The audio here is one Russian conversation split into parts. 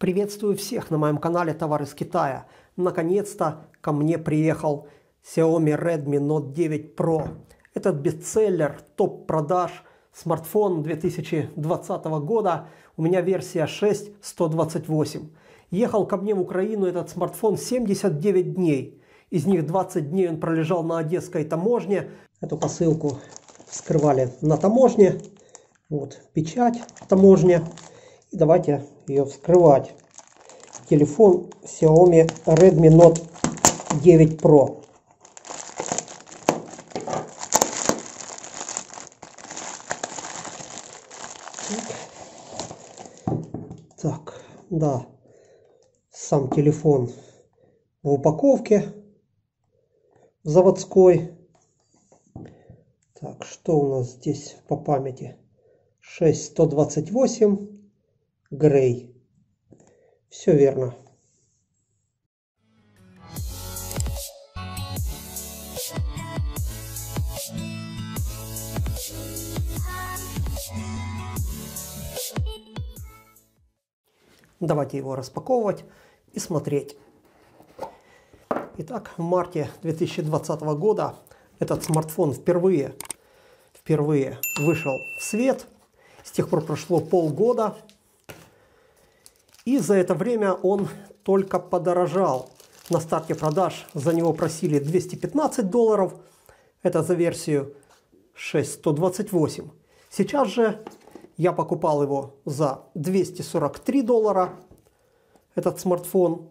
Приветствую всех на моем канале Товар из Китая. Наконец-то ко мне приехал Xiaomi Redmi Note 9 Pro. Этот бестселлер топ продаж смартфон 2020 года. У меня версия 6128. Ехал ко мне в Украину этот смартфон 79 дней. Из них 20 дней он пролежал на одесской таможне. Эту посылку вскрывали на таможне. Вот печать таможня. И давайте ее вскрывать. Телефон Xiaomi Redmi Note 9 Pro. Так, да, сам телефон в упаковке заводской. Так, что у нас здесь по памяти? 6128 Грей. Все верно. Давайте его распаковывать и смотреть. Итак, в марте 2020 года этот смартфон впервые, впервые вышел в свет. С тех пор прошло полгода. И за это время он только подорожал. На старте продаж за него просили 215 долларов, это за версию 6128. Сейчас же я покупал его за 243 доллара, этот смартфон.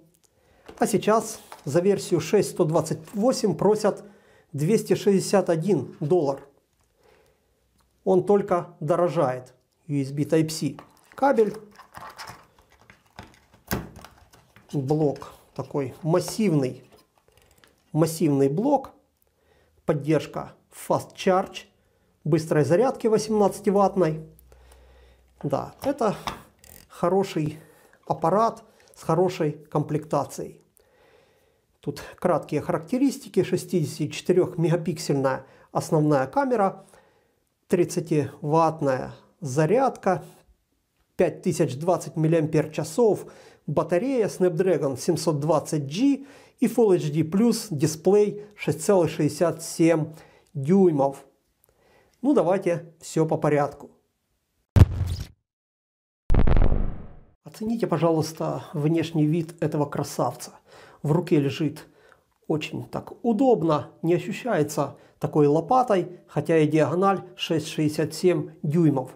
А сейчас за версию 6128 просят 261 доллар. Он только дорожает. USB Type-C кабель блок такой массивный, массивный блок, поддержка Fast Charge, быстрой зарядки 18-ваттной. Да, это хороший аппарат с хорошей комплектацией. Тут краткие характеристики. 64-мегапиксельная основная камера, 30-ваттная зарядка, 5020 часов батарея Snapdragon 720G и Full HD+, дисплей 6,67 дюймов. Ну давайте все по порядку. Оцените, пожалуйста, внешний вид этого красавца. В руке лежит очень так удобно, не ощущается такой лопатой, хотя и диагональ 6,67 дюймов.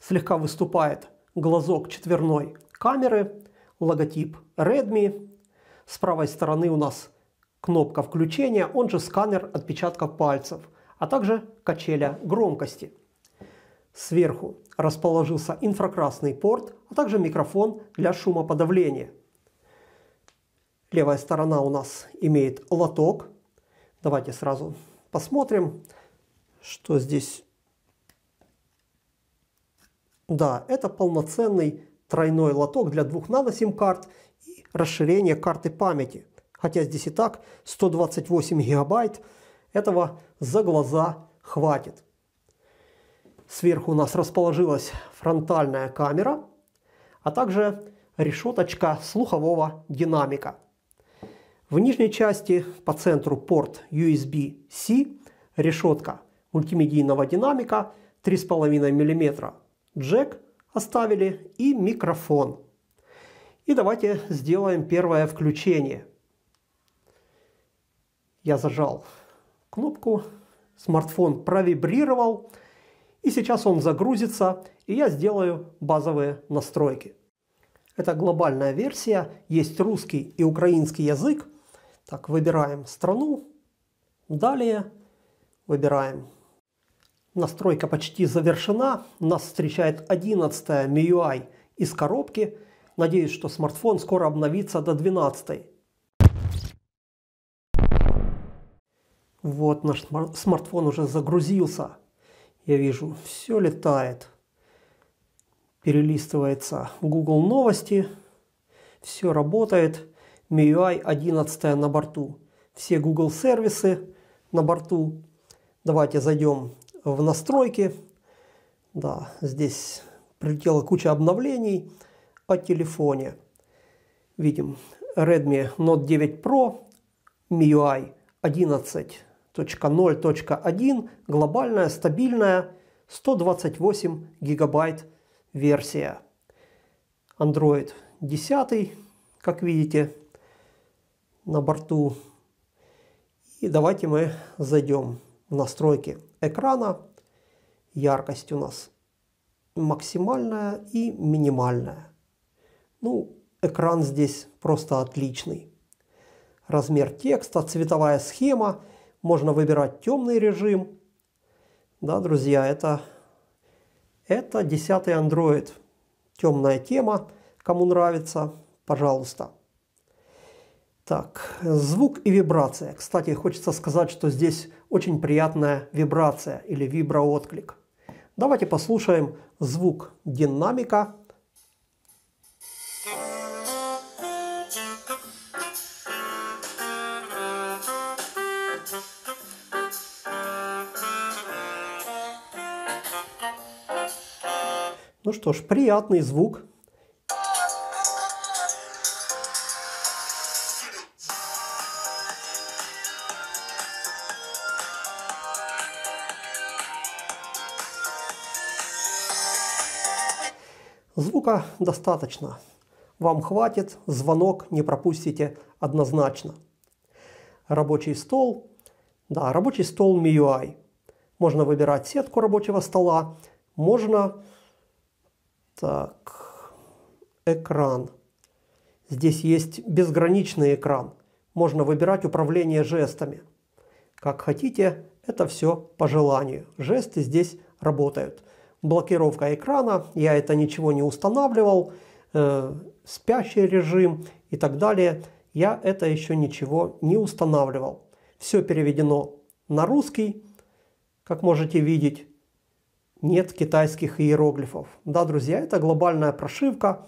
Слегка выступает глазок четверной камеры, логотип Redmi. С правой стороны у нас кнопка включения, он же сканер отпечатков пальцев, а также качеля громкости. Сверху расположился инфракрасный порт, а также микрофон для шумоподавления. Левая сторона у нас имеет лоток. Давайте сразу посмотрим, что здесь. Да, это полноценный тройной лоток для двух нано-сим-карт и расширение карты памяти. Хотя здесь и так 128 гигабайт, этого за глаза хватит. Сверху у нас расположилась фронтальная камера, а также решеточка слухового динамика. В нижней части по центру порт USB-C, решетка мультимедийного динамика 3,5 мм, джек оставили и микрофон. И давайте сделаем первое включение. Я зажал кнопку, смартфон провибрировал, и сейчас он загрузится, и я сделаю базовые настройки. Это глобальная версия, есть русский и украинский язык. Так, выбираем страну, далее выбираем Настройка почти завершена. Нас встречает 11 MIUI из коробки. Надеюсь, что смартфон скоро обновится до 12. Вот наш смартфон уже загрузился. Я вижу, все летает. Перелистывается Google новости. Все работает. MIUI 11 на борту. Все Google сервисы на борту. Давайте зайдем в настройки. Да, здесь прилетела куча обновлений о телефоне. Видим Redmi Note 9 Pro, MIUI 11.0.1, глобальная, стабильная, 128 гигабайт версия. Android 10, как видите, на борту. И давайте мы зайдем в настройки экрана. Яркость у нас максимальная и минимальная. Ну, экран здесь просто отличный. Размер текста, цветовая схема. Можно выбирать темный режим. Да, друзья, это, это 10 Android. Темная тема. Кому нравится, пожалуйста. Так, звук и вибрация. Кстати, хочется сказать, что здесь очень приятная вибрация или виброотклик. Давайте послушаем звук динамика. Ну что ж, приятный звук. Звука достаточно. Вам хватит, звонок не пропустите однозначно. Рабочий стол. Да, рабочий стол MIUI. Можно выбирать сетку рабочего стола. Можно... Так... Экран. Здесь есть безграничный экран. Можно выбирать управление жестами. Как хотите, это все по желанию. Жесты здесь работают блокировка экрана, я это ничего не устанавливал, э, спящий режим и так далее. Я это еще ничего не устанавливал. Все переведено на русский, как можете видеть, нет китайских иероглифов. Да, друзья, это глобальная прошивка,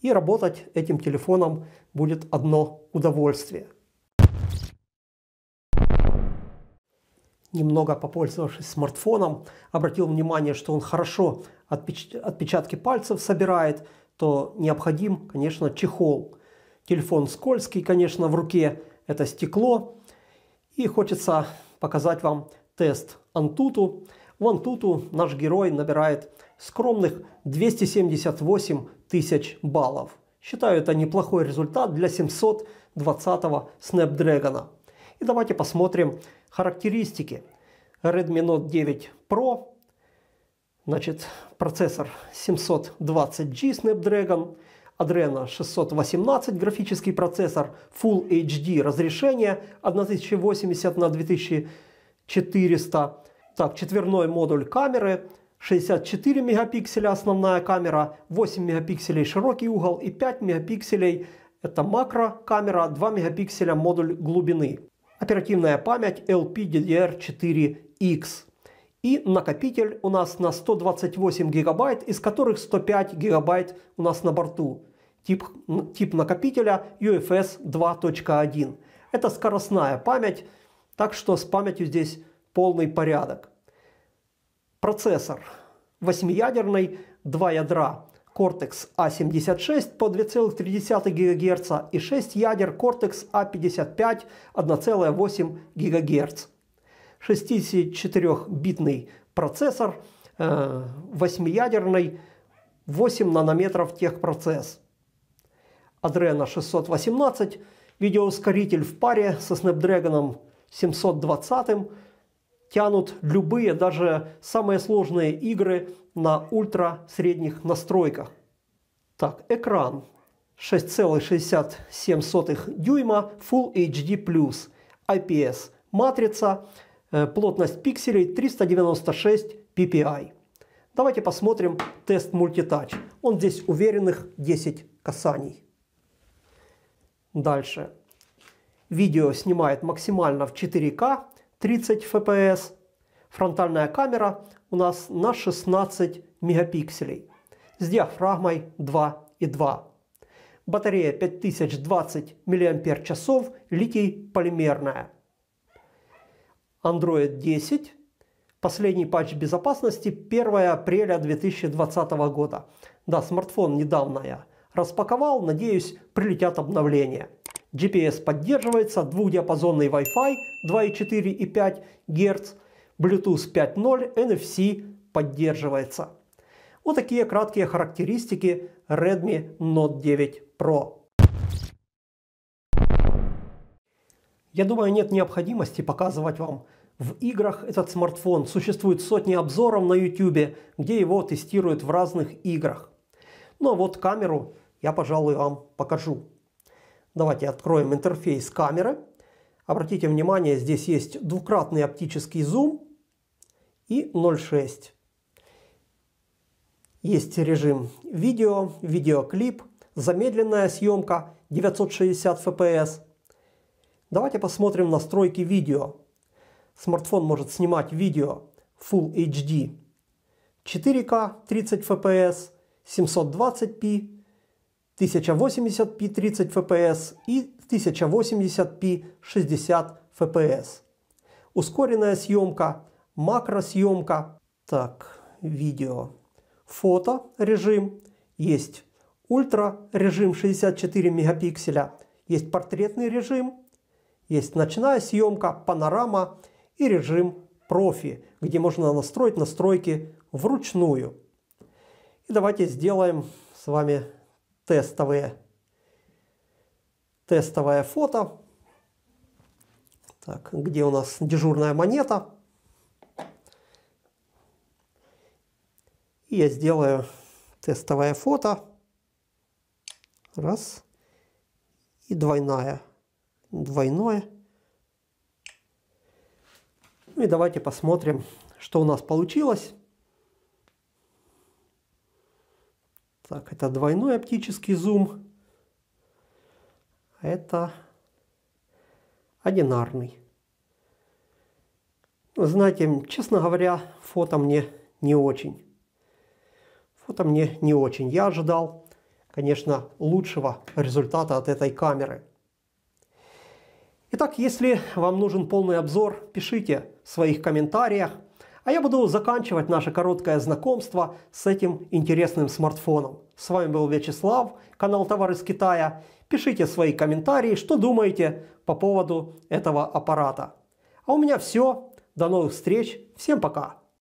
и работать этим телефоном будет одно удовольствие. немного попользовавшись смартфоном, обратил внимание, что он хорошо отпеч... отпечатки пальцев собирает, то необходим, конечно, чехол. Телефон скользкий, конечно, в руке, это стекло. И хочется показать вам тест Антуту. В Антуту наш герой набирает скромных 278 тысяч баллов. Считаю это неплохой результат для 720 Snapdragon. И давайте посмотрим, Характеристики. Redmi Note 9 Pro, значит, процессор 720G Snapdragon, Adreno 618 графический процессор, Full HD разрешение 1080 на 2400, так, четверной модуль камеры, 64 мегапикселя основная камера, 8 мегапикселей широкий угол и 5 мегапикселей это макро камера, 2 мегапикселя модуль глубины оперативная память LPDDR4X. И накопитель у нас на 128 гигабайт, из которых 105 гигабайт у нас на борту. Тип, тип накопителя UFS 2.1. Это скоростная память, так что с памятью здесь полный порядок. Процессор восьмиядерный, два ядра. Кортекс а 76 по 2,3 ГГц и 6 ядер Кортекс а 55 1,8 ГГц. 64-битный процессор, 8-ядерный, э, 8 нанометров техпроцесс. Adreno 618, видеоускоритель в паре со Snapdragon 720, тянут любые, даже самые сложные игры на ультра-средних настройках. Так, экран 6,67 дюйма Full HD+, IPS, матрица, э, плотность пикселей 396 ppi. Давайте посмотрим тест мультитач. Он здесь уверенных 10 касаний. Дальше. Видео снимает максимально в 4К 30 fps. Фронтальная камера у нас на 16 мегапикселей с диафрагмой 2,2. Батарея 5020 мАч, литий полимерная. Android 10. Последний патч безопасности 1 апреля 2020 года. Да, смартфон недавно я распаковал, надеюсь, прилетят обновления. GPS поддерживается, двухдиапазонный Wi-Fi 2,4 и 5 Гц, Bluetooth 5.0, NFC поддерживается. Вот такие краткие характеристики Redmi Note 9 Pro. Я думаю, нет необходимости показывать вам в играх этот смартфон. Существует сотни обзоров на YouTube, где его тестируют в разных играх. Ну а вот камеру я, пожалуй, вам покажу. Давайте откроем интерфейс камеры. Обратите внимание, здесь есть двукратный оптический зум и 0.6. Есть режим видео, видеоклип, замедленная съемка 960 fps. Давайте посмотрим настройки видео. Смартфон может снимать видео Full HD 4К 30 fps, 720p 1080p 30 fps и 1080p 60 fps. Ускоренная съемка, макросъемка, так, видео, фото режим, есть ультра режим 64 мегапикселя, есть портретный режим, есть ночная съемка, панорама и режим профи, где можно настроить настройки вручную. И давайте сделаем с вами тестовые, тестовое фото. Так, где у нас дежурная монета? И я сделаю тестовое фото. Раз. И двойная. Двойное. Ну И давайте посмотрим, что у нас получилось. Так, это двойной оптический зум. Это одинарный. Ну, знаете, честно говоря, фото мне не очень. Фото мне не очень. Я ожидал, конечно, лучшего результата от этой камеры. Итак, если вам нужен полный обзор, пишите в своих комментариях. А я буду заканчивать наше короткое знакомство с этим интересным смартфоном. С вами был Вячеслав, канал Товар из Китая. Пишите свои комментарии, что думаете по поводу этого аппарата. А у меня все. До новых встреч. Всем пока.